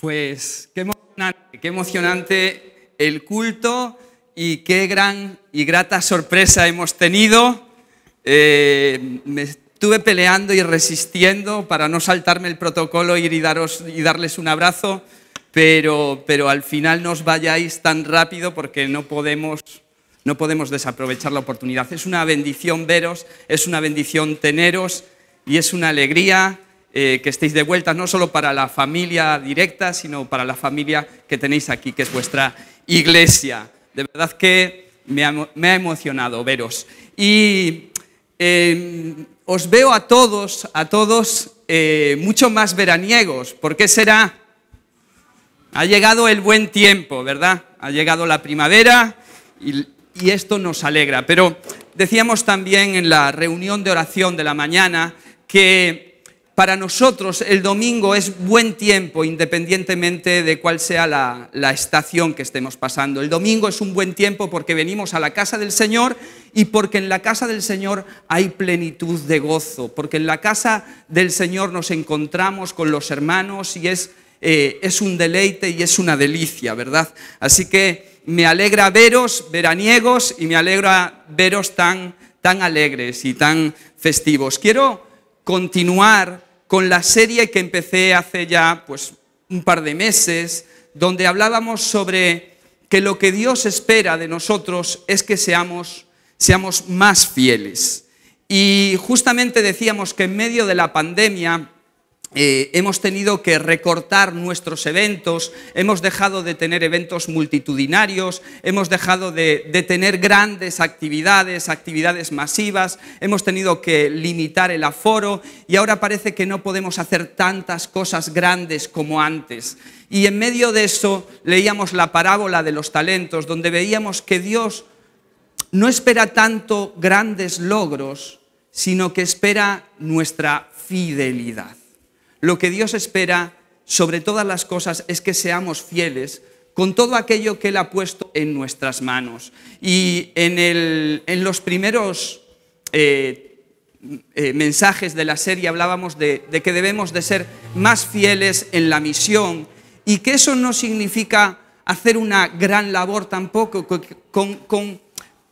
Pues qué emocionante, el culto y qué gran y grata sorpresa hemos tenido. Eh, me estuve peleando y resistiendo para no saltarme el protocolo ir y, daros, y darles un abrazo, pero, pero al final no os vayáis tan rápido porque no podemos, no podemos desaprovechar la oportunidad. Es una bendición veros, es una bendición teneros y es una alegría eh, que estéis de vuelta, no solo para la familia directa, sino para la familia que tenéis aquí, que es vuestra iglesia. De verdad que me ha, emocionado veros. Y em, os veo a todos, a todos, eh, mucho más veraniegos. ...porque será? Ha llegado el buen tiempo, ¿verdad? Ha llegado la primavera y esto nos alegra. Pero decíamos también en la reunión de oración de la mañana que para nosotros el domingo es buen tiempo, independientemente de cuál sea la, estación que estemos pasando. El domingo es un buen tiempo porque venimos a la casa del Señor y porque en la casa del Señor hay plenitud de gozo, porque en la casa del Señor nos encontramos con los hermanos y es, eh, es un deleite y es una delicia, ¿verdad? Así que me alegra veros veraniegos y me alegra veros tan, tan alegres y tan festivos. Quiero continuar con la serie que empecé hace ya pues, un par de meses, donde hablábamos sobre que lo que Dios espera de nosotros es que seamos, seamos más fieles. Y justamente decíamos que en medio de la pandemia eh, hemos tenido que recortar nuestros eventos, hemos dejado de tener eventos multitudinarios, hemos dejado de, tener grandes actividades, actividades masivas, hemos tenido que limitar el aforo y ahora parece que no podemos hacer tantas cosas grandes como antes. Y en medio de eso leíamos la parábola de los talentos, donde veíamos que Dios no espera tanto grandes logros, sino que espera nuestra fidelidad. Lo que Dios espera sobre todas las cosas es que seamos fieles con todo aquello que Él ha puesto en nuestras manos. Y en, los primeros eh, eh, mensajes de la serie hablábamos de, que debemos de ser más fieles en la misión y que eso no significa hacer una gran labor tampoco, con,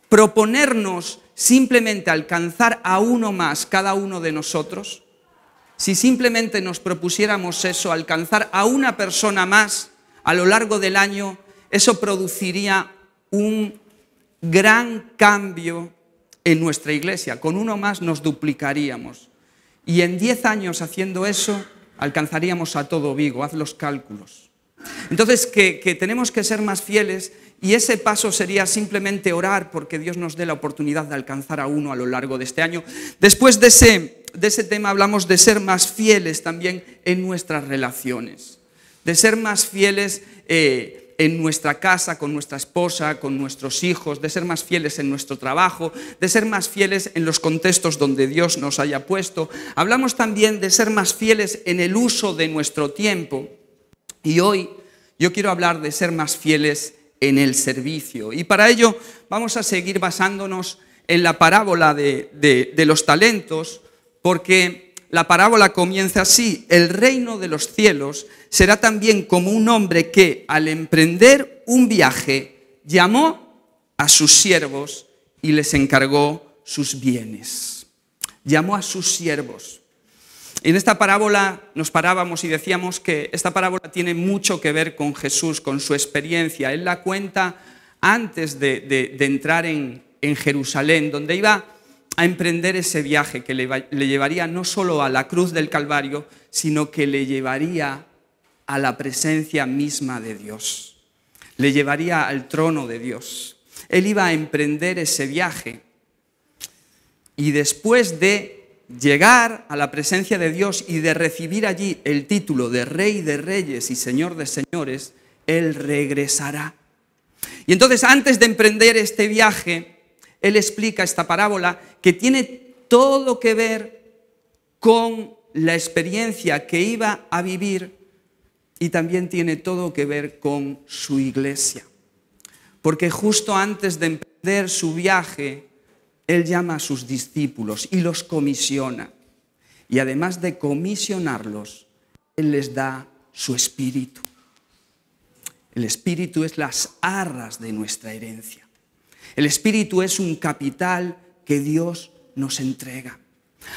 proponernos simplemente alcanzar a uno más cada uno de nosotros, si simplemente nos propusiéramos eso, alcanzar a una persona más a lo largo del año, eso produciría un gran cambio en nuestra iglesia. Con uno más nos duplicaríamos. Y en diez años haciendo eso, alcanzaríamos a todo Vigo. Haz los cálculos. Entonces, que, tenemos que ser más fieles y ese paso sería simplemente orar porque Dios nos dé la oportunidad de alcanzar a uno a lo largo de este año. Después de ese de ese tema hablamos de ser más fieles también en nuestras relaciones, de ser más fieles eh, en nuestra casa, con nuestra esposa, con nuestros hijos, de ser más fieles en nuestro trabajo, de ser más fieles en los contextos donde Dios nos haya puesto. Hablamos también de ser más fieles en el uso de nuestro tiempo. Y hoy yo quiero hablar de ser más fieles en el servicio. Y para ello vamos a seguir basándonos en la parábola de los talentos, porque la parábola comienza así, el reino de los cielos será también como un hombre que al emprender un viaje llamó a sus siervos y les encargó sus bienes. Llamó a sus siervos. En esta parábola nos parábamos y decíamos que esta parábola tiene mucho que ver con Jesús, con su experiencia. Él la cuenta antes de, entrar en, en Jerusalén, donde iba a emprender ese viaje que le, llevaría no solo a la cruz del Calvario, sino que le llevaría a la presencia misma de Dios, le llevaría al trono de Dios. Él iba a emprender ese viaje y después de llegar a la presencia de Dios y de recibir allí el título de Rey de Reyes y Señor de Señores, Él regresará. Y entonces antes de emprender este viaje, él explica esta parábola que tiene todo que ver con la experiencia que iba a vivir y también tiene todo que ver con su iglesia. Porque justo antes de emprender su viaje, él llama a sus discípulos y los comisiona. Y además de comisionarlos, Él les da su espíritu. El espíritu es las arras de nuestra herencia. El espíritu es un capital que Dios nos entrega.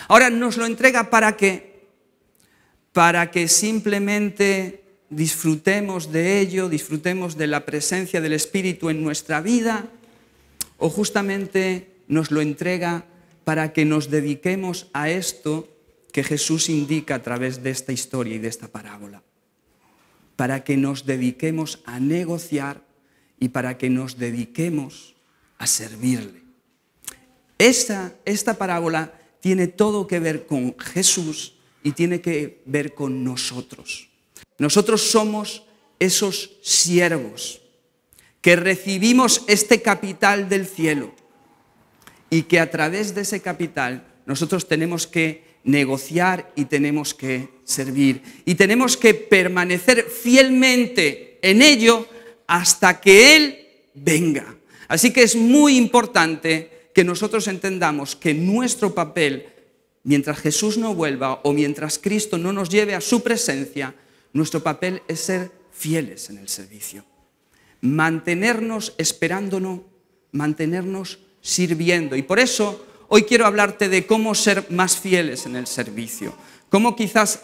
Ahora nos lo entrega para qué? Para que simplemente disfrutemos de ello, disfrutemos de la presencia del espíritu en nuestra vida o justamente nos lo entrega para que nos dediquemos a esto que Jesús indica a través de esta historia y de esta parábola. Para que nos dediquemos a negociar y para que nos dediquemos a servirle. Esta, esta parábola tiene todo que ver con Jesús y tiene que ver con nosotros. Nosotros somos esos siervos que recibimos este capital del cielo y que a través de ese capital nosotros tenemos que negociar y tenemos que servir y tenemos que permanecer fielmente en ello hasta que Él venga. Así que es muy importante que nosotros entendamos que nuestro papel, mientras Jesús no vuelva o mientras Cristo no nos lleve a su presencia, nuestro papel es ser fieles en el servicio. Mantenernos esperándonos, mantenernos sirviendo. Y por eso hoy quiero hablarte de cómo ser más fieles en el servicio. Cómo quizás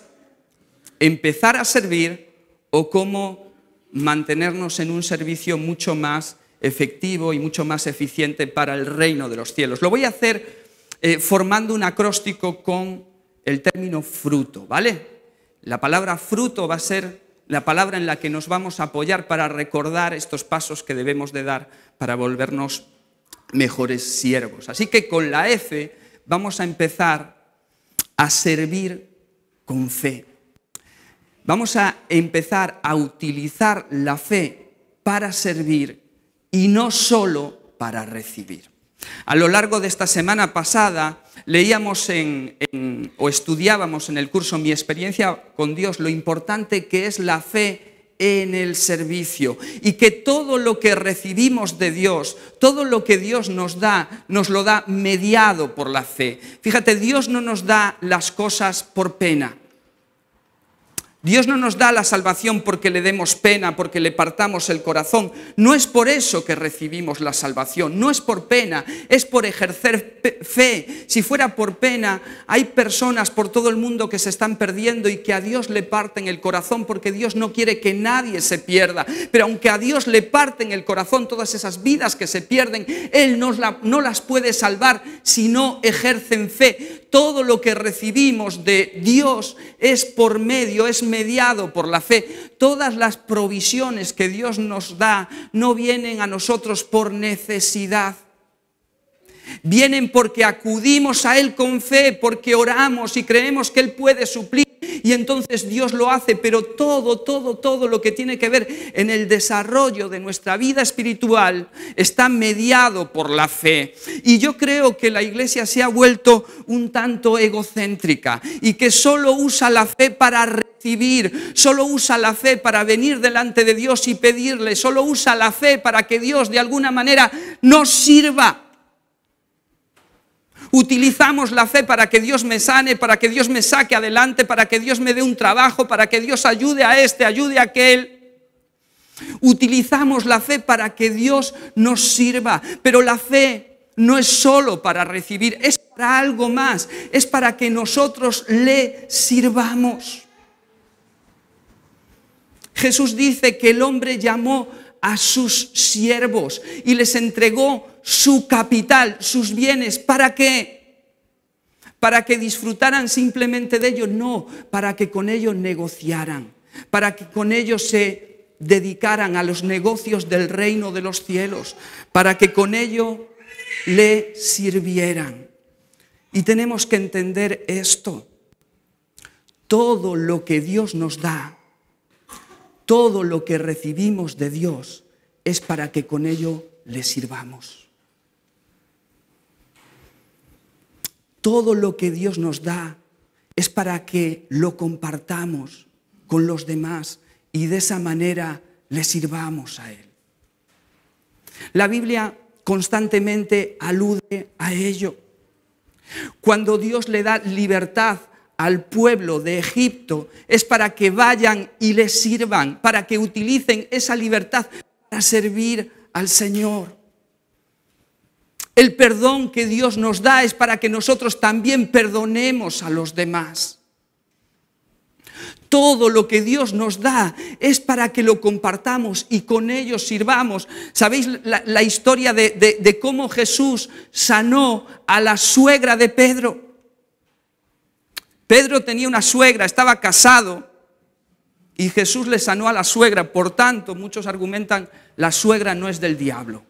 empezar a servir o cómo mantenernos en un servicio mucho más efectivo y mucho más eficiente para el reino de los cielos. Lo voy a hacer eh, formando un acróstico con el término fruto, ¿vale? La palabra fruto va a ser la palabra en la que nos vamos a apoyar para recordar estos pasos que debemos de dar para volvernos mejores siervos. Así que con la F vamos a empezar a servir con fe. Vamos a empezar a utilizar la fe para servir y no solo para recibir. A lo largo de esta semana pasada leíamos o estudiábamos en el curso Mi experiencia con Dios lo importante que es la fe en el servicio y que todo lo que recibimos de Dios, todo lo que Dios nos da, nos lo da mediado por la fe. Fíjate, Dios no nos da las cosas por pena. Dios no nos da la salvación porque le demos pena, porque le partamos el corazón. No es por eso que recibimos la salvación, no es por pena, es por ejercer fe. Si fuera por pena, hay personas por todo el mundo que se están perdiendo y que a Dios le parten el corazón porque Dios no quiere que nadie se pierda. Pero aunque a Dios le parten el corazón todas esas vidas que se pierden, Él no, no las puede salvar si no ejercen fe. Todo lo que recibimos de Dios es por medio, es mediado por la fe. Todas las provisiones que Dios nos da no vienen a nosotros por necesidad. Vienen porque acudimos a Él con fe, porque oramos y creemos que Él puede suplir y entonces Dios lo hace, pero todo, todo, todo lo que tiene que ver en el desarrollo de nuestra vida espiritual está mediado por la fe. Y yo creo que la iglesia se ha vuelto un tanto egocéntrica y que solo usa la fe para recibir, solo usa la fe para venir delante de Dios y pedirle, solo usa la fe para que Dios de alguna manera nos sirva. Utilizamos la fe para que Dios me sane, para que Dios me saque adelante, para que Dios me dé un trabajo, para que Dios ayude a este, ayude a aquel. Utilizamos la fe para que Dios nos sirva, pero la fe no es solo para recibir, es para algo más, es para que nosotros le sirvamos. Jesús dice que el hombre llamó a sus siervos y les entregó su capital, sus bienes, ¿para qué? Para que disfrutaran simplemente de ellos, no, para que con ellos negociaran, para que con ellos se dedicaran a los negocios del reino de los cielos, para que con ello le sirvieran. Y tenemos que entender esto. Todo lo que Dios nos da todo lo que recibimos de Dios es para que con ello le sirvamos. Todo lo que Dios nos da es para que lo compartamos con los demás y de esa manera le sirvamos a Él. La Biblia constantemente alude a ello. Cuando Dios le da libertad al pueblo de Egipto es para que vayan y les sirvan, para que utilicen esa libertad para servir al Señor. El perdón que Dios nos da es para que nosotros también perdonemos a los demás. Todo lo que Dios nos da es para que lo compartamos y con ellos sirvamos. ¿Sabéis la, historia de cómo Jesús sanó a la suegra de Pedro? Pedro tenía una suegra, estaba casado y Jesús le sanó a la suegra. Por tanto, muchos argumentan, la suegra no es del diablo,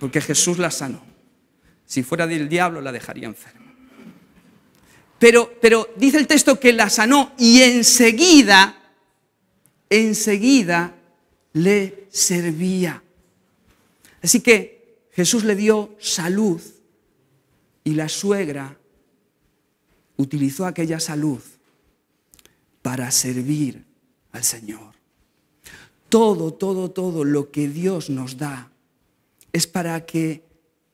porque Jesús la sanó. Si fuera del diablo, la dejaría enferma. Pero, pero dice el texto que la sanó y enseguida, enseguida le servía. Así que Jesús le dio salud y la suegra utilizó aquella salud para servir al Señor. Todo, todo, todo lo que Dios nos da es para que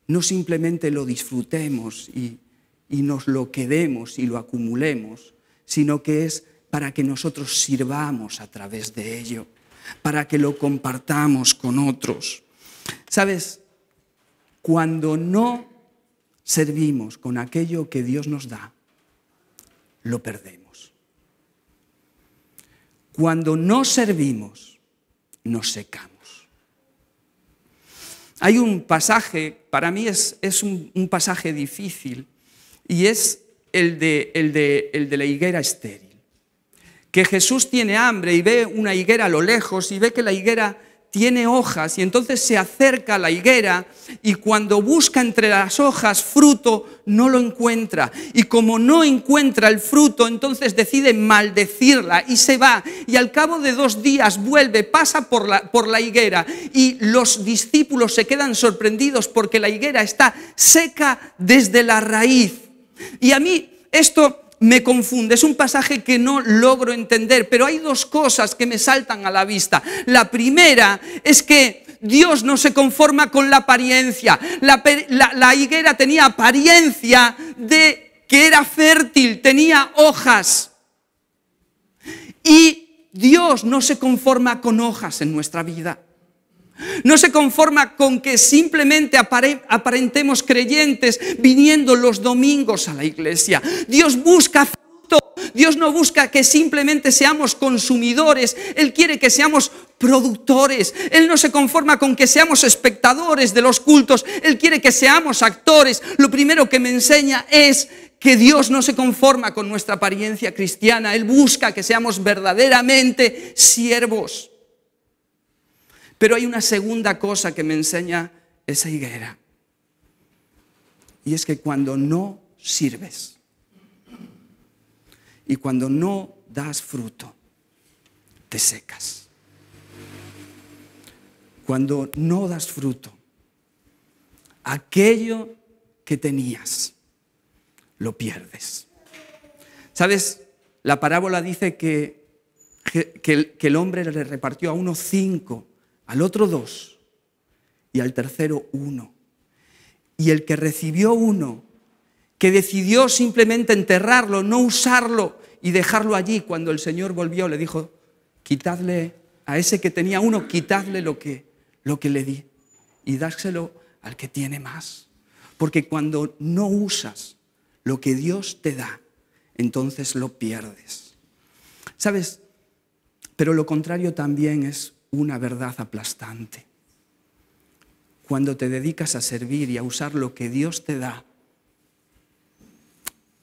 no simplemente lo disfrutemos y, nos lo quedemos y lo acumulemos, sino que es para que nosotros sirvamos a través de ello, para que lo compartamos con otros. ¿Sabes? Cuando no servimos con aquello que Dios nos da, lo perdemos. Cuando no servimos, nos secamos. Hay un pasaje, para mí es, un, pasaje difícil, y es el de, el de la higuera estéril. Que Jesús tiene hambre y ve una higuera a lo lejos y ve que la higuera tiene hojas y entonces se acerca a la higuera y cuando busca entre las hojas fruto no lo encuentra y como no encuentra el fruto entonces decide maldecirla y se va y al cabo de dos días vuelve, pasa por la, por la higuera y los discípulos se quedan sorprendidos porque la higuera está seca desde la raíz y a mí esto me confunde, es un pasaje que no logro entender, pero hay dos cosas que me saltan a la vista. La primera es que Dios no se conforma con la apariencia. La, higuera tenía apariencia de que era fértil, tenía hojas. Y Dios no se conforma con hojas en nuestra vida. No se conforma con que simplemente aparentemos creyentes viniendo los domingos a la iglesia. Dios busca fruto. Dios no busca que simplemente seamos consumidores. Él quiere que seamos productores. Él no se conforma con que seamos espectadores de los cultos. Él quiere que seamos actores. Lo primero que me enseña es que Dios no se conforma con nuestra apariencia cristiana. Él busca que seamos verdaderamente siervos. Pero hay una segunda cosa que me enseña esa higuera. Y es que cuando no sirves y cuando no das fruto, te secas. Cuando no das fruto, aquello que tenías, lo pierdes. ¿Sabes? La parábola dice que, que, el hombre le repartió a unos cinco al otro dos y al tercero uno. Y el que recibió uno, que decidió simplemente enterrarlo, no usarlo y dejarlo allí, cuando el Señor volvió le dijo, quitadle a ese que tenía uno, quitadle lo que, lo que le di y dárselo al que tiene más. Porque cuando no usas lo que Dios te da, entonces lo pierdes. ¿Sabes? Pero lo contrario también es una verdad aplastante. Cuando te dedicas a servir y a usar lo que Dios te da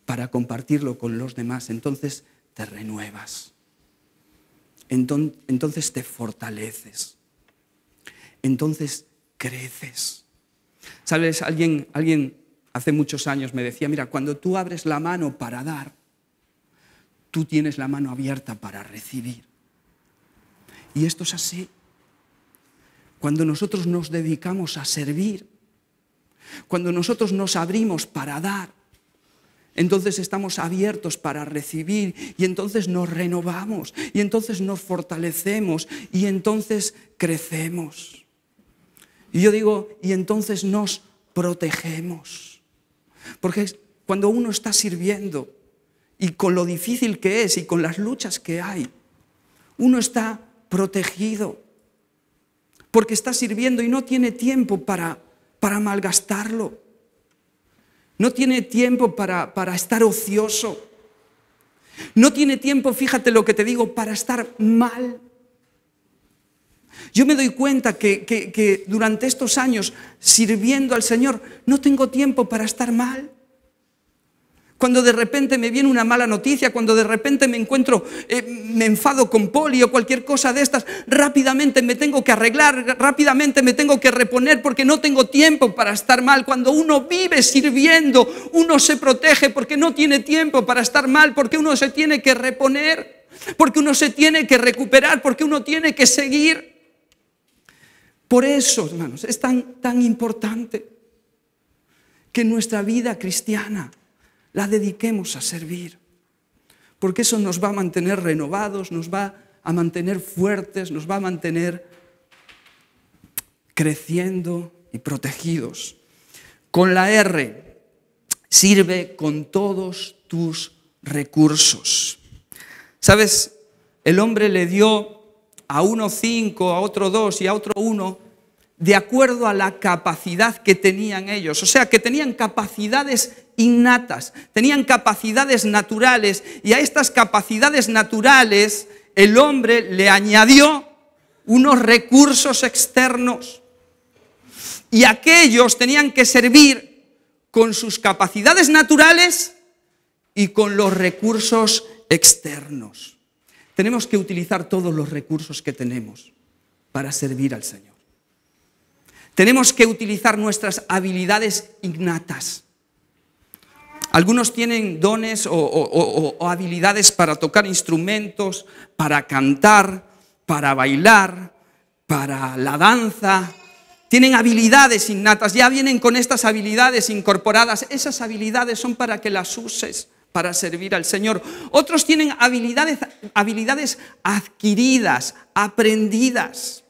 para compartirlo con los demás, entonces te renuevas. Entonces te fortaleces. Entonces creces. Sabes, alguien, alguien hace muchos años me decía, mira, cuando tú abres la mano para dar, tú tienes la mano abierta para recibir. Y esto es así. Cuando nosotros nos dedicamos a servir, cuando nosotros nos abrimos para dar, entonces estamos abiertos para recibir y entonces nos renovamos y entonces nos fortalecemos y entonces crecemos. Y yo digo, y entonces nos protegemos. Porque cuando uno está sirviendo y con lo difícil que es y con las luchas que hay, uno está protegido, porque está sirviendo y no tiene tiempo para, malgastarlo, no tiene tiempo para, estar ocioso, no tiene tiempo, fíjate lo que te digo, para estar mal. Yo me doy cuenta que, durante estos años sirviendo al Señor no tengo tiempo para estar mal cuando de repente me viene una mala noticia, cuando de repente me encuentro, eh, me enfado con o cualquier cosa de estas, rápidamente me tengo que arreglar, rápidamente me tengo que reponer porque no tengo tiempo para estar mal. Cuando uno vive sirviendo, uno se protege porque no tiene tiempo para estar mal, porque uno se tiene que reponer, porque uno se tiene que recuperar, porque uno tiene que seguir. Por eso, hermanos, es tan, tan importante que nuestra vida cristiana la dediquemos a servir, porque eso nos va a mantener renovados, nos va a mantener fuertes, nos va a mantener creciendo y protegidos. Con la R, sirve con todos tus recursos. ¿Sabes? El hombre le dio a uno cinco, a otro dos y a otro uno, de acuerdo a la capacidad que tenían ellos. O sea, que tenían capacidades innatas, tenían capacidades naturales y a estas capacidades naturales el hombre le añadió unos recursos externos. Y aquellos tenían que servir con sus capacidades naturales y con los recursos externos. Tenemos que utilizar todos los recursos que tenemos para servir al Señor. Tenemos que utilizar nuestras habilidades innatas algunos tienen dones o, habilidades para tocar instrumentos, para cantar, para bailar, para la danza. Tienen habilidades innatas, ya vienen con estas habilidades incorporadas. Esas habilidades son para que las uses para servir al Señor. Otros tienen habilidades, habilidades adquiridas, aprendidas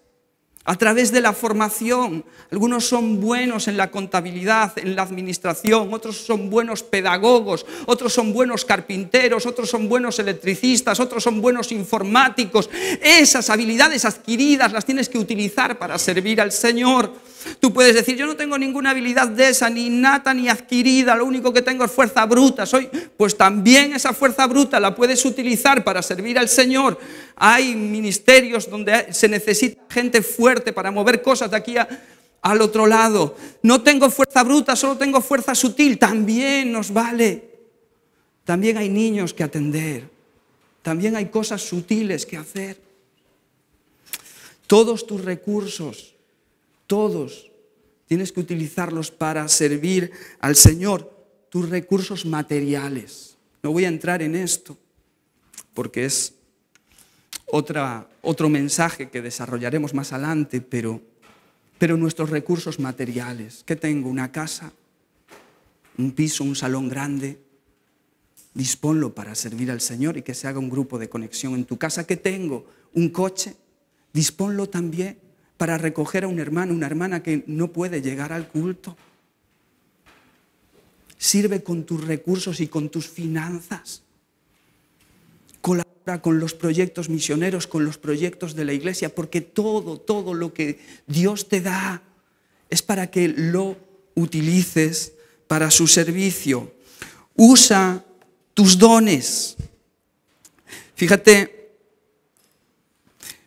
a través de la formación. Algunos son buenos en la contabilidad, en la administración, otros son buenos pedagogos, otros son buenos carpinteros, otros son buenos electricistas, otros son buenos informáticos. Esas habilidades adquiridas las tienes que utilizar para servir al Señor. Tú puedes decir, yo no tengo ninguna habilidad de esa, ni nata, ni adquirida, lo único que tengo es fuerza bruta. Soy, pues también esa fuerza bruta la puedes utilizar para servir al Señor. Hay ministerios donde se necesita gente fuerte para mover cosas de aquí al otro lado. No tengo fuerza bruta, solo tengo fuerza sutil. También nos vale. También hay niños que atender. También hay cosas sutiles que hacer. Todos tus recursos todos. Tienes que utilizarlos para servir al Señor, tus recursos materiales. No voy a entrar en esto porque es otro mensaje que desarrollaremos más adelante, pero, pero nuestros recursos materiales. ¿Qué tengo? ¿Una casa? ¿Un piso? ¿Un salón grande? Disponlo para servir al Señor y que se haga un grupo de conexión en tu casa. Que tengo? ¿Un coche? Disponlo también para recoger a un hermano, una hermana que no puede llegar al culto. Sirve con tus recursos y con tus finanzas. Colabora con los proyectos misioneros, con los proyectos de la iglesia, porque todo, todo lo que Dios te da es para que lo utilices para su servicio. Usa tus dones. Fíjate,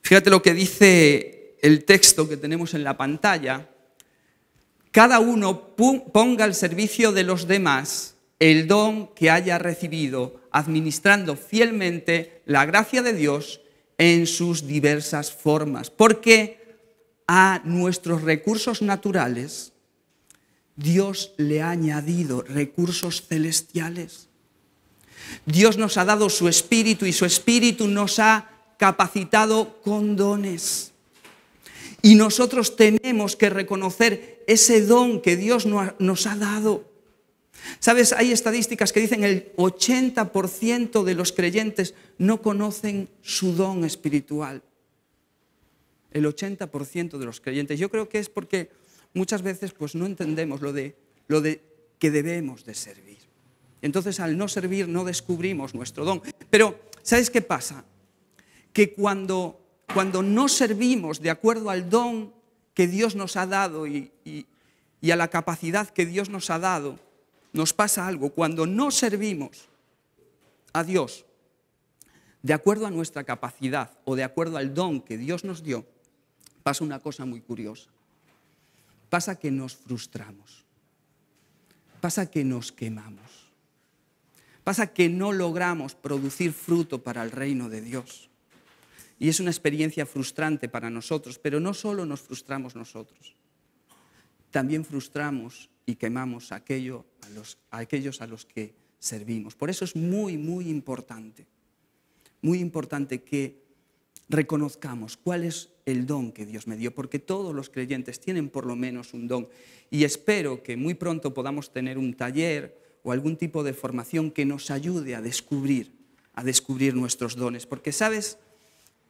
fíjate lo que dice el texto que tenemos en la pantalla, cada uno ponga al servicio de los demás el don que haya recibido, administrando fielmente la gracia de Dios en sus diversas formas, porque a nuestros recursos naturales Dios le ha añadido recursos celestiales. Dios nos ha dado su espíritu y su espíritu nos ha capacitado con dones. Y nosotros tenemos que reconocer ese don que Dios nos ha dado. Sabes, hay estadísticas que dicen el 80% de los creyentes no conocen su don espiritual. El 80% de los creyentes. Yo creo que es porque muchas veces pues, no entendemos lo de, lo de que debemos de servir. Entonces al no servir no descubrimos nuestro don. Pero ¿sabes qué pasa? Que cuando cuando no servimos de acuerdo al don que Dios nos ha dado y, a la capacidad que Dios nos ha dado, nos pasa algo. Cuando no servimos a Dios de acuerdo a nuestra capacidad o de acuerdo al don que Dios nos dio, pasa una cosa muy curiosa. Pasa que nos frustramos. Pasa que nos quemamos. Pasa que no logramos producir fruto para el reino de Dios. Y es una experiencia frustrante para nosotros, pero no solo nos frustramos nosotros, también frustramos y quemamos aquello a, los, aquellos a los que servimos. Por eso es muy, muy importante, muy importante que reconozcamos cuál es el don que Dios me dio, porque todos los creyentes tienen por lo menos un don. Y espero que muy pronto podamos tener un taller o algún tipo de formación que nos ayude a descubrir, a descubrir nuestros dones, porque sabes,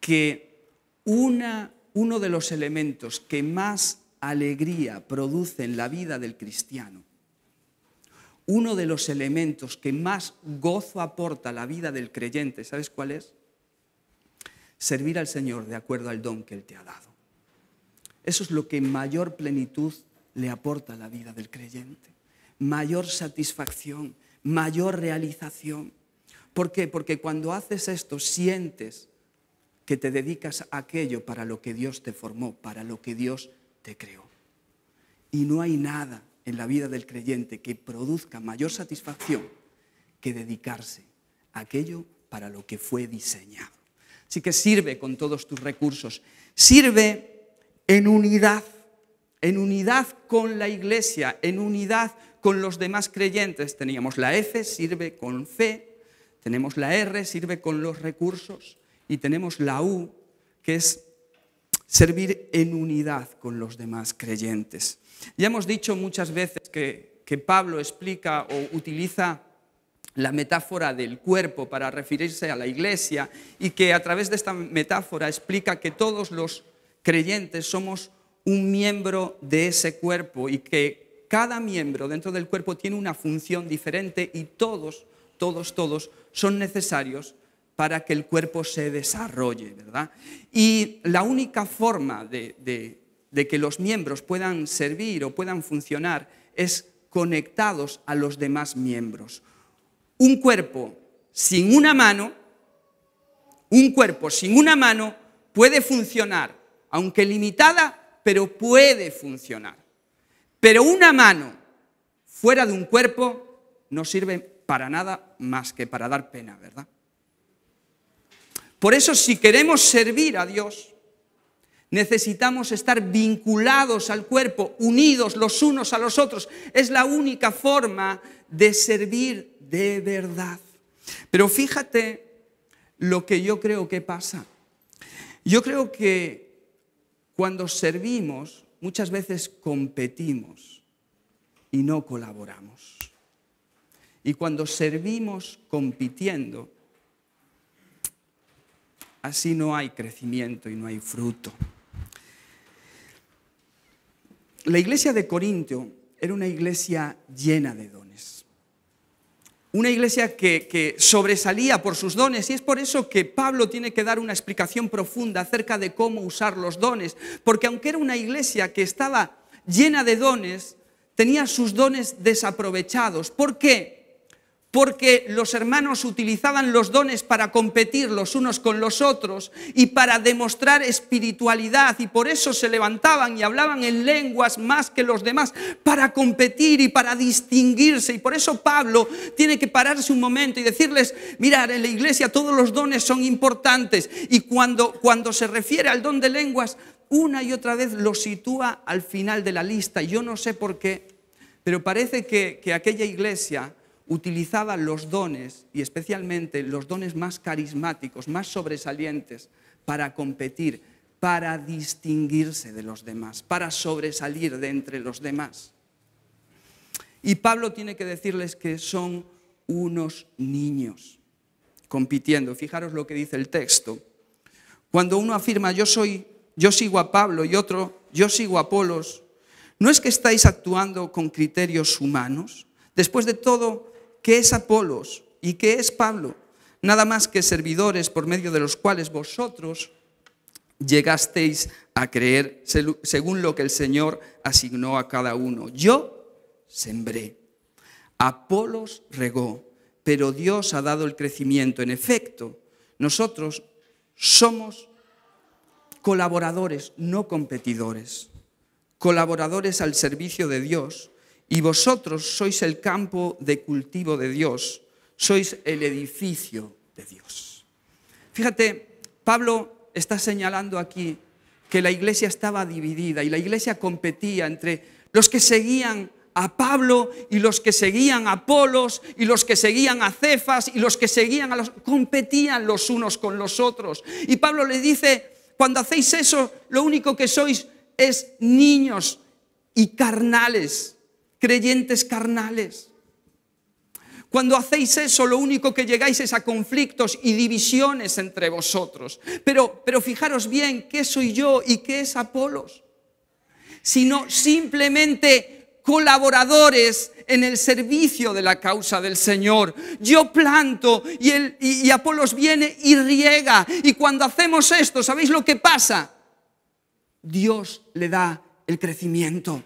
que uno de los elementos que más alegría produce en la vida del cristiano, uno de los elementos que más gozo aporta a la vida del creyente, ¿sabes cuál es? Servir al Señor de acuerdo al don que Él te ha dado. Eso es lo que mayor plenitud le aporta a la vida del creyente. Mayor satisfacción, mayor realización. ¿Por qué? Porque cuando haces esto sientes que te dedicas a aquello para lo que Dios te formó, para lo que Dios te creó. Y no hay nada en la vida del creyente que produzca mayor satisfacción que dedicarse a aquello para lo que fue diseñado. Así que sirve con todos tus recursos. Sirve en unidad, en unidad con la iglesia, en unidad con los demás creyentes. Teníamos la F, sirve con fe, tenemos la R, sirve con los recursos y tenemos la U, que es servir en unidad con los demás creyentes. Ya hemos dicho muchas veces que, Pablo explica o utiliza la metáfora del cuerpo para referirse a la iglesia y que a través de esta metáfora explica que todos los creyentes somos un miembro de ese cuerpo y que cada miembro dentro del cuerpo tiene una función diferente y todos, todos, todos son necesarios para que el cuerpo se desarrolle, ¿verdad? Y la única forma de, que los miembros puedan servir o puedan funcionar es conectados a los demás miembros. Un cuerpo sin una mano, un cuerpo sin una mano puede funcionar, aunque limitada, pero puede funcionar. Pero una mano fuera de un cuerpo no sirve para nada más que para dar pena, ¿verdad? Por eso si queremos servir a Dios, necesitamos estar vinculados al cuerpo, unidos los unos a los otros. Es la única forma de servir de verdad. Pero fíjate lo que yo creo que pasa. Yo creo que cuando servimos, muchas veces competimos y no colaboramos. Y cuando servimos compitiendo, Así no hay crecimiento y no hay fruto. La iglesia de Corinto era una iglesia llena de dones. Una iglesia que, que, sobresalía por sus dones y es por eso que Pablo tiene que dar una explicación profunda acerca de cómo usar los dones. Porque aunque era una iglesia que estaba llena de dones, tenía sus dones desaprovechados. ¿Por qué? porque los hermanos utilizaban los dones para competir los unos con los otros y para demostrar espiritualidad y por eso se levantaban y hablaban en lenguas más que los demás para competir y para distinguirse y por eso Pablo tiene que pararse un momento y decirles, mirar, en la iglesia todos los dones son importantes y cuando, cuando se refiere al don de lenguas, una y otra vez lo sitúa al final de la lista. Yo no sé por qué, pero parece que, que aquella iglesia utilizaba los dones, y especialmente los dones más carismáticos, más sobresalientes, para competir, para distinguirse de los demás, para sobresalir de entre los demás. Y Pablo tiene que decirles que son unos niños compitiendo. Fijaros lo que dice el texto. Cuando uno afirma yo soy yo sigo a Pablo y otro yo sigo a Apolos, ¿no es que estáis actuando con criterios humanos? Después de todo, ¿Qué es Apolos y qué es Pablo? Nada más que servidores por medio de los cuales vosotros llegasteis a creer según lo que el Señor asignó a cada uno. Yo sembré, Apolos regó, pero Dios ha dado el crecimiento. En efecto, nosotros somos colaboradores, no competidores, colaboradores al servicio de Dios y vosotros sois el campo de cultivo de Dios, sois el edificio de Dios. Fíjate, Pablo está señalando aquí que la iglesia estaba dividida y la iglesia competía entre los que seguían a Pablo y los que seguían a Polos y los que seguían a Cefas y los que seguían a los... competían los unos con los otros. Y Pablo le dice, cuando hacéis eso, lo único que sois es niños y carnales creyentes carnales. Cuando hacéis eso, lo único que llegáis es a conflictos y divisiones entre vosotros. Pero, pero fijaros bien, ¿qué soy yo y qué es Apolos? Sino simplemente colaboradores en el servicio de la causa del Señor. Yo planto y, y Apolos viene y riega. Y cuando hacemos esto, ¿sabéis lo que pasa? Dios le da el crecimiento.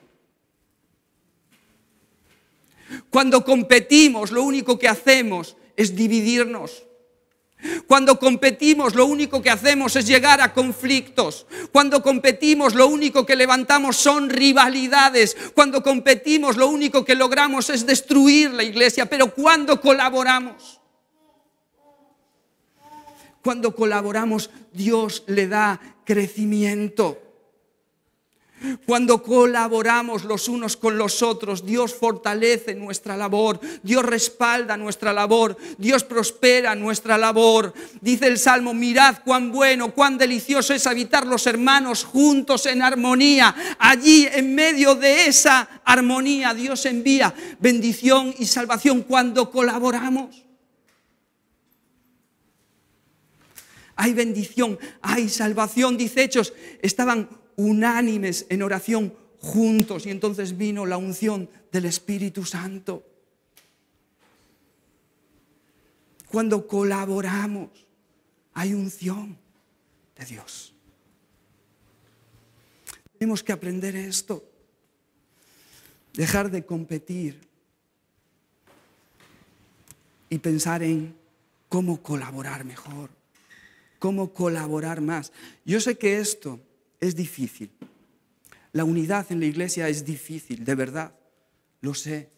Cuando competimos, lo único que hacemos es dividirnos. Cuando competimos, lo único que hacemos es llegar a conflictos. Cuando competimos, lo único que levantamos son rivalidades. Cuando competimos, lo único que logramos es destruir la iglesia. Pero cuando colaboramos, cuando colaboramos, Dios le da crecimiento. Cuando colaboramos los unos con los otros, Dios fortalece nuestra labor, Dios respalda nuestra labor, Dios prospera nuestra labor. Dice el Salmo, mirad cuán bueno, cuán delicioso es habitar los hermanos juntos en armonía. Allí, en medio de esa armonía, Dios envía bendición y salvación cuando colaboramos. Hay bendición, hay salvación, dice Hechos. Estaban unánimes en oración juntos y entonces vino la unción del Espíritu Santo. Cuando colaboramos hay unción de Dios. Tenemos que aprender esto, dejar de competir y pensar en cómo colaborar mejor, cómo colaborar más. Yo sé que esto es difícil. La unidad en la iglesia es difícil, de verdad. Lo sé.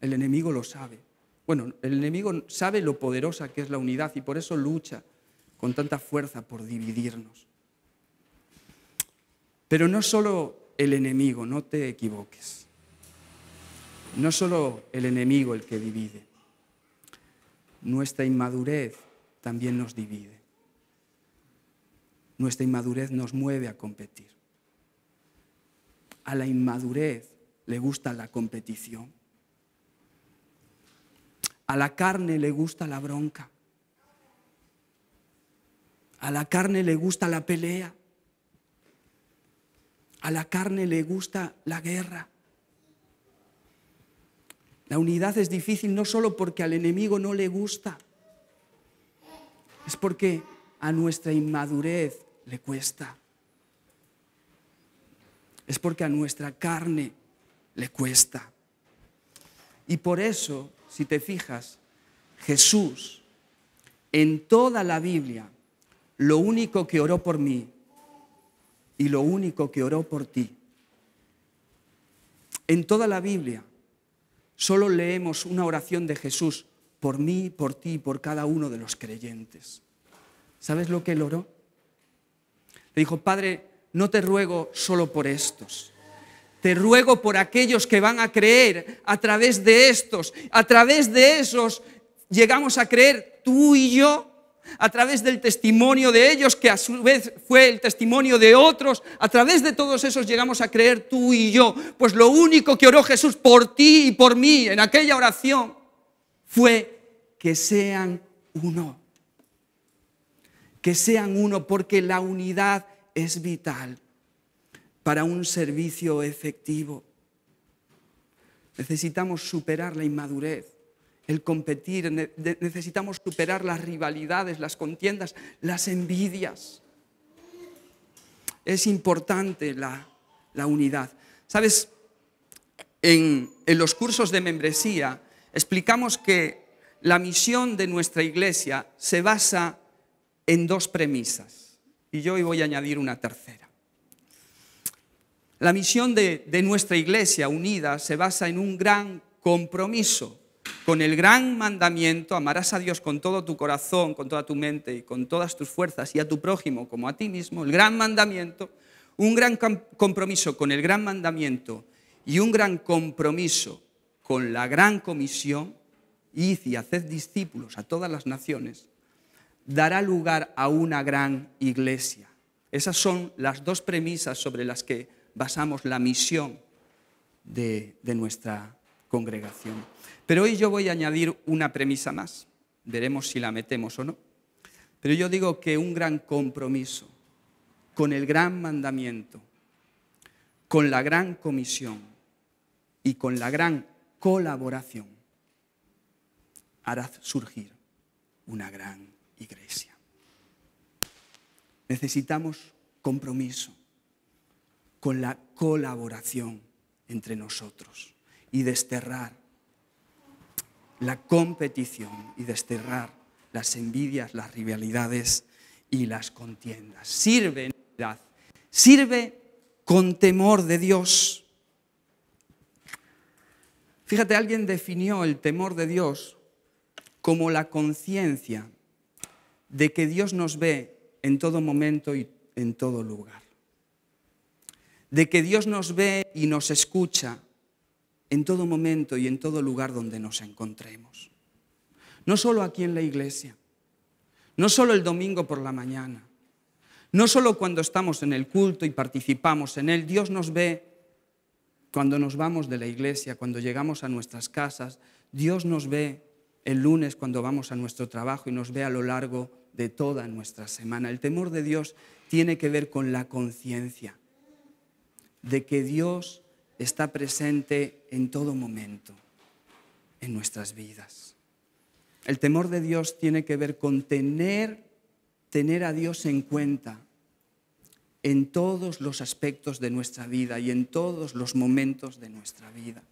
El enemigo lo sabe. Bueno, el enemigo sabe lo poderosa que es la unidad y por eso lucha con tanta fuerza por dividirnos. Pero no solo el enemigo, no te equivoques. No solo el enemigo el que divide. Nuestra inmadurez también nos divide. Nuestra inmadurez nos mueve a competir. A la inmadurez le gusta la competición. A la carne le gusta la bronca. A la carne le gusta la pelea. A la carne le gusta la guerra. La unidad es difícil no solo porque al enemigo no le gusta, es porque a nuestra inmadurez le cuesta. Es porque a nuestra carne le cuesta. Y por eso, si te fijas, Jesús en toda la Biblia, lo único que oró por mí y lo único que oró por ti. En toda la Biblia solo leemos una oración de Jesús por mí, por ti, por cada uno de los creyentes. ¿Sabes lo que él oró? Le dijo, Padre, no te ruego solo por estos. Te ruego por aquellos que van a creer a través de estos, a través de esos llegamos a creer tú y yo a través del testimonio de ellos, que a su vez fue el testimonio de otros, a través de todos esos llegamos a creer tú y yo. Pues lo único que oró Jesús por ti y por mí en aquella oración fue que sean uno que sean uno, porque la unidad es vital para un servicio efectivo. Necesitamos superar la inmadurez, el competir, necesitamos superar las rivalidades, las contiendas, las envidias. Es importante la, unidad. Sabes, en, en los cursos de membresía explicamos que la misión de nuestra iglesia se basa en dos premisas. Y yo hoy voy a añadir una tercera. La misión de, nuestra iglesia unida se basa en un gran compromiso con el gran mandamiento, amarás a Dios con todo tu corazón, con toda tu mente y con todas tus fuerzas y a tu prójimo como a ti mismo, el gran mandamiento, un gran compromiso con el gran mandamiento y un gran compromiso con la gran comisión, id y haced discípulos a todas las naciones, dará lugar a una gran iglesia. Esas son las dos premisas sobre las que basamos la misión de, de nuestra congregación. Pero hoy yo voy a añadir una premisa más. Veremos si la metemos o no. Pero yo digo que un gran compromiso con el gran mandamiento, con la gran comisión y con la gran colaboración hará surgir una gran Necesitamos compromiso con la colaboración entre nosotros y desterrar la competición y desterrar las envidias, las rivalidades y las contiendas. Sirve sirve con temor de Dios. Fíjate, alguien definió el temor de Dios como la conciencia de que Dios nos ve en todo momento y en todo lugar. De que Dios nos ve y nos escucha en todo momento y en todo lugar donde nos encontremos. No solo aquí en la iglesia, no solo el domingo por la mañana, no solo cuando estamos en el culto y participamos en él, Dios nos ve cuando nos vamos de la iglesia, cuando llegamos a nuestras casas, Dios nos ve el lunes cuando vamos a nuestro trabajo y nos ve a lo largo de toda nuestra semana. El temor de Dios tiene que ver con la conciencia de que Dios está presente en todo momento en nuestras vidas. El temor de Dios tiene que ver con tener, tener a Dios en cuenta en todos los aspectos de nuestra vida y en todos los momentos de nuestra vida.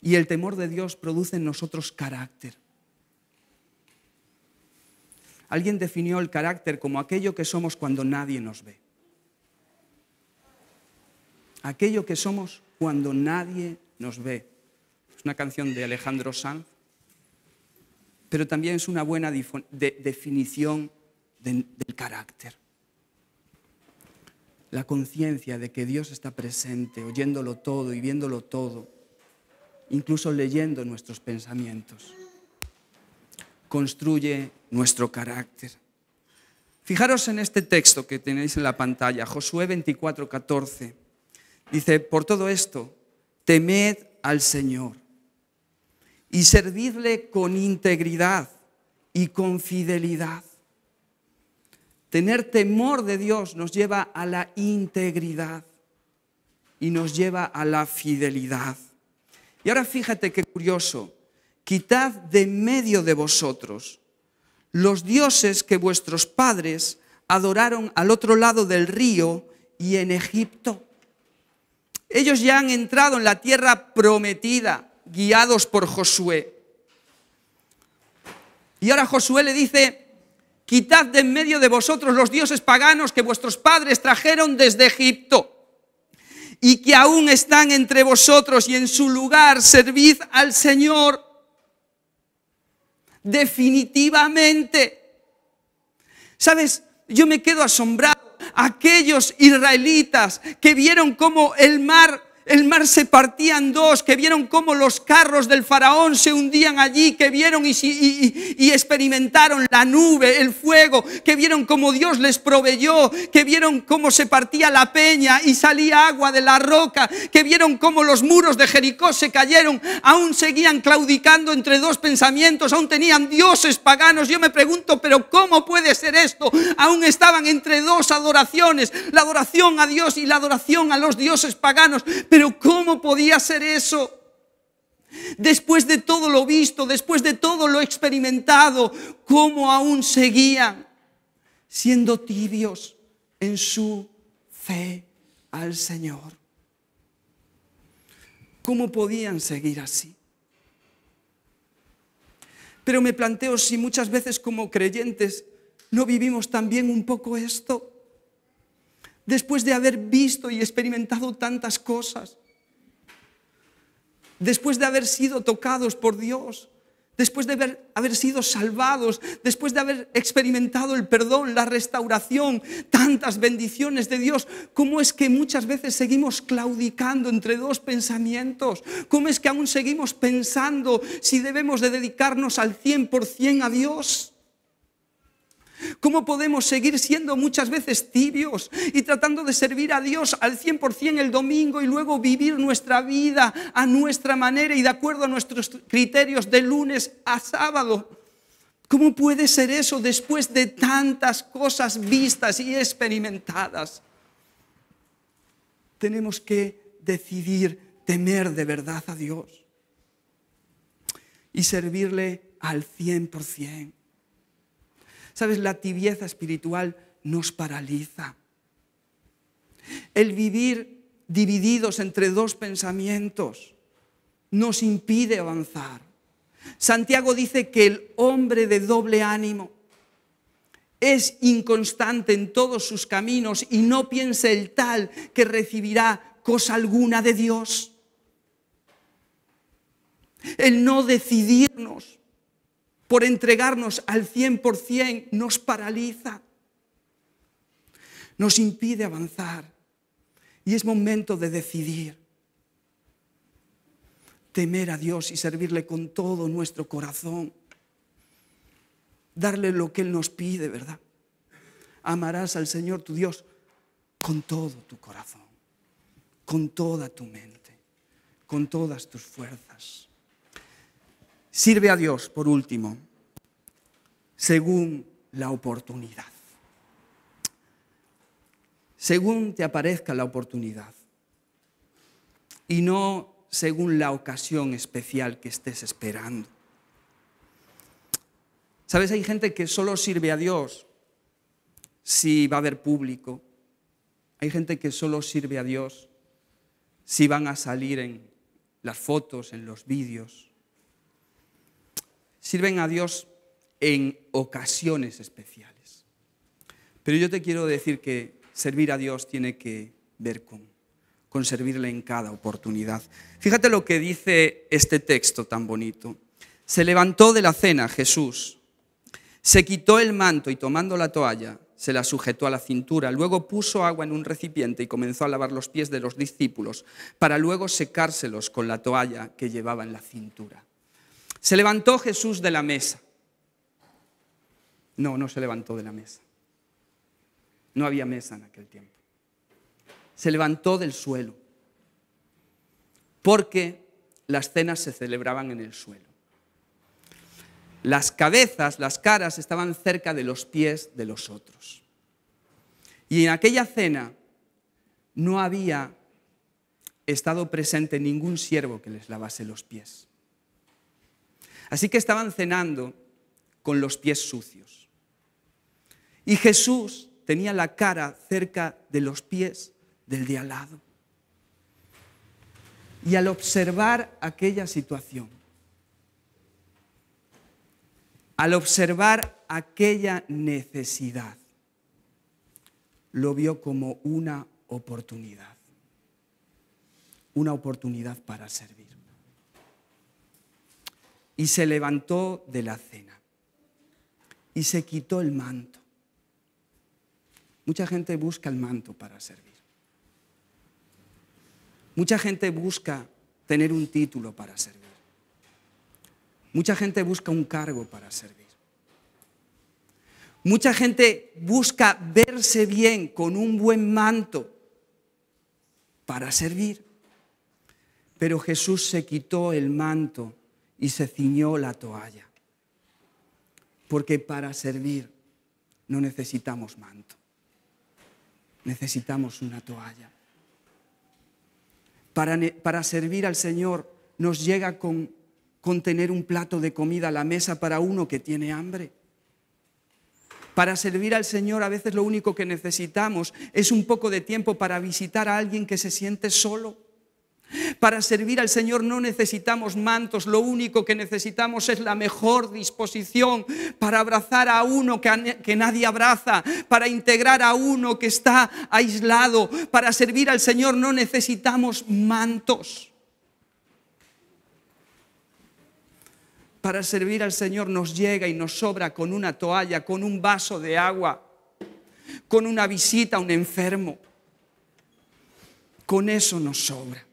Y el temor de Dios produce en nosotros carácter. Alguien definió el carácter como aquello que somos cuando nadie nos ve. Aquello que somos cuando nadie nos ve. Es una canción de Alejandro Sanz, pero también es una buena definición del carácter. La conciencia de que Dios está presente, oyéndolo todo y viéndolo todo, incluso leyendo nuestros pensamientos, construye nuestro carácter. Fijaros en este texto que tenéis en la pantalla, Josué 24, 14. Dice, por todo esto, temed al Señor y servidle con integridad y con fidelidad. Tener temor de Dios nos lleva a la integridad y nos lleva a la fidelidad. Y ahora fíjate qué curioso, quitad de medio de vosotros los dioses que vuestros padres adoraron al otro lado del río y en Egipto. Ellos ya han entrado en la tierra prometida, guiados por Josué. Y ahora Josué le dice, quitad de en medio de vosotros los dioses paganos que vuestros padres trajeron desde Egipto y que aún están entre vosotros y en su lugar servid al Señor definitivamente. ¿Sabes? Yo me quedo asombrado. Aquellos israelitas que vieron como el mar el mar se partían dos, que vieron cómo los carros del faraón se hundían allí, que vieron y, y, experimentaron la nube, el fuego, que vieron cómo Dios les proveyó, que vieron cómo se partía la peña y salía agua de la roca, que vieron cómo los muros de Jericó se cayeron, aún seguían claudicando entre dos pensamientos, aún tenían dioses paganos. Yo me pregunto, pero ¿cómo puede ser esto? Aún estaban entre dos adoraciones, la adoración a Dios y la adoración a los dioses paganos pero ¿cómo podía ser eso? Después de todo lo visto, después de todo lo experimentado, ¿cómo aún seguían siendo tibios en su fe al Señor? ¿Cómo podían seguir así? Pero me planteo si muchas veces como creyentes no vivimos también un poco esto después de haber visto y experimentado tantas cosas, después de haber sido tocados por Dios, después de haber, sido salvados, después de haber experimentado el perdón, la restauración, tantas bendiciones de Dios, ¿cómo es que muchas veces seguimos claudicando entre dos pensamientos? ¿Cómo es que aún seguimos pensando si debemos de dedicarnos al 100% a Dios? ¿Cómo podemos seguir siendo muchas veces tibios y tratando de servir a Dios al 100% el domingo y luego vivir nuestra vida a nuestra manera y de acuerdo a nuestros criterios de lunes a sábado? ¿Cómo puede ser eso después de tantas cosas vistas y experimentadas? Tenemos que decidir temer de verdad a Dios y servirle al 100%. Sabes, la tibieza espiritual nos paraliza. El vivir divididos entre dos pensamientos nos impide avanzar. Santiago dice que el hombre de doble ánimo es inconstante en todos sus caminos y no piense el tal que recibirá cosa alguna de Dios. El no decidirnos por entregarnos al 100% nos paraliza, nos impide avanzar. Y es momento de decidir temer a Dios y servirle con todo nuestro corazón. Darle lo que Él nos pide, ¿verdad? Amarás al Señor tu Dios con todo tu corazón, con toda tu mente, con todas tus fuerzas. Sirve a Dios, por último, según la oportunidad. Según te aparezca la oportunidad y no según la ocasión especial que estés esperando. Sabes, hay gente que solo sirve a Dios si va a haber público. Hay gente que solo sirve a Dios si van a salir en las fotos, en los vídeos sirven a Dios en ocasiones especiales. Pero yo te quiero decir que servir a Dios tiene que ver con, servirle en cada oportunidad. Fíjate lo que dice este texto tan bonito. Se levantó de la cena Jesús, se quitó el manto y tomando la toalla, se la sujetó a la cintura, luego puso agua en un recipiente y comenzó a lavar los pies de los discípulos, para luego secárselos con la toalla que llevaba en la cintura. ¿Se levantó Jesús de la mesa? No, no se levantó de la mesa. No había mesa en aquel tiempo. Se levantó del suelo, porque las cenas se celebraban en el suelo. Las cabezas, las caras estaban cerca de los pies de los otros. Y en aquella cena no había estado presente ningún siervo que les lavase los pies. Así que estaban cenando con los pies sucios. Y Jesús tenía la cara cerca de los pies del de al lado. Y al observar aquella situación, al observar aquella necesidad, lo vio como una oportunidad, una oportunidad para servir y se levantó de la cena y se quitó el manto. Mucha gente busca el manto para servir. Mucha gente busca tener un título para servir. Mucha gente busca un cargo para servir. Mucha gente busca verse bien con un buen manto para servir. Pero Jesús se quitó el manto y se ciñó la toalla. Porque para servir no necesitamos manto, necesitamos una toalla. Para, servir al Señor nos llega con, con tener un plato de comida a la mesa para uno que tiene hambre. Para servir al Señor a veces lo único que necesitamos es un poco de tiempo para visitar a alguien que se siente solo para servir al Señor no necesitamos mantos, lo único que necesitamos es la mejor disposición para abrazar a uno que, nadie abraza, para integrar a uno que está aislado. Para servir al Señor no necesitamos mantos. para servir al Señor nos llega y nos sobra con una toalla, con un vaso de agua, con una visita a un enfermo. Con eso nos sobra.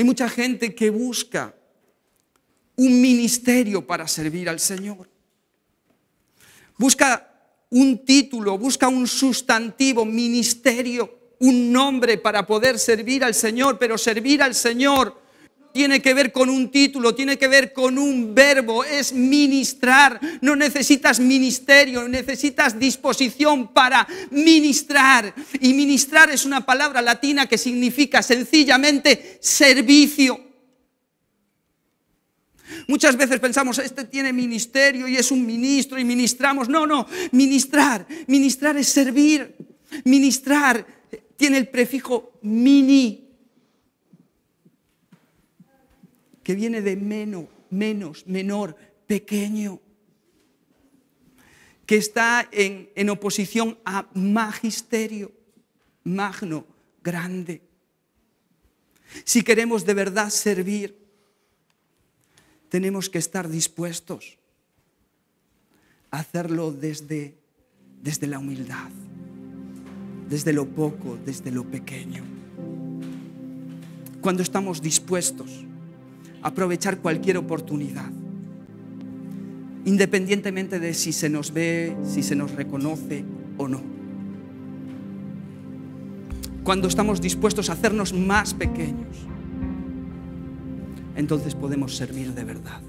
Hay mucha gente que busca un ministerio para servir al Señor. Busca un título, busca un sustantivo, ministerio, un nombre para poder servir al Señor, pero servir al Señor tiene que ver con un título, tiene que ver con un verbo, es ministrar. No necesitas ministerio, necesitas disposición para ministrar. Y ministrar es una palabra latina que significa sencillamente servicio. Muchas veces pensamos, este tiene ministerio y es un ministro y ministramos. No, no, ministrar, ministrar es servir. Ministrar tiene el prefijo mini que viene de menos, menos, menor, pequeño, que está en, oposición a magisterio, magno, grande. Si queremos de verdad servir, tenemos que estar dispuestos a hacerlo desde, desde la humildad, desde lo poco, desde lo pequeño. Cuando estamos dispuestos aprovechar cualquier oportunidad. Independientemente de si se nos ve, si se nos reconoce o no. Cuando estamos dispuestos a hacernos más pequeños, entonces podemos servir de verdad.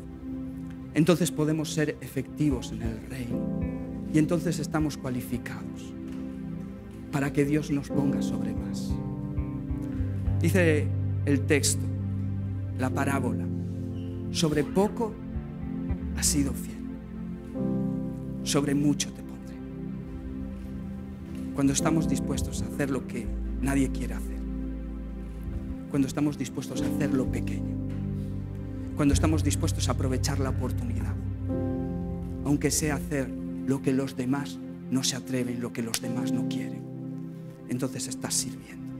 Entonces podemos ser efectivos en el reino. Y entonces estamos cualificados para que Dios nos ponga sobre más. Dice el texto, la parábola. Sobre poco has sido fiel. Sobre mucho te pondré. Cuando estamos dispuestos a hacer lo que nadie quiere hacer. Cuando estamos dispuestos a hacer lo pequeño. Cuando estamos dispuestos a aprovechar la oportunidad. Aunque sea hacer lo que los demás no se atreven, lo que los demás no quieren. Entonces estás sirviendo.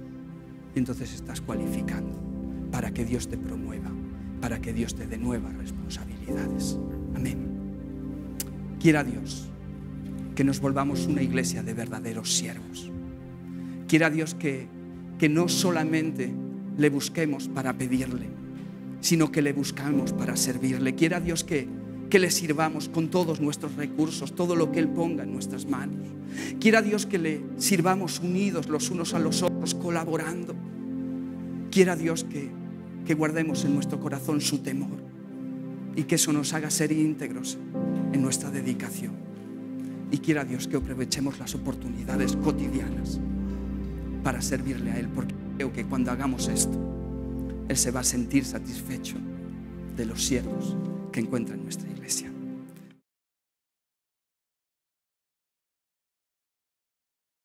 Entonces estás cualificando para que Dios te promueva, para que Dios te dé nuevas responsabilidades. Amén. Quiera Dios que nos volvamos una iglesia de verdaderos siervos. Quiera Dios que, que no solamente le busquemos para pedirle, sino que le buscamos para servirle. Quiera Dios que, que le sirvamos con todos nuestros recursos, todo lo que Él ponga en nuestras manos. Quiera Dios que le sirvamos unidos los unos a los otros, colaborando. Quiera Dios que que guardemos en nuestro corazón su temor y que eso nos haga ser íntegros en nuestra dedicación. Y quiera Dios que aprovechemos las oportunidades cotidianas para servirle a Él, porque creo que cuando hagamos esto, Él se va a sentir satisfecho de los siervos que encuentra en nuestra iglesia.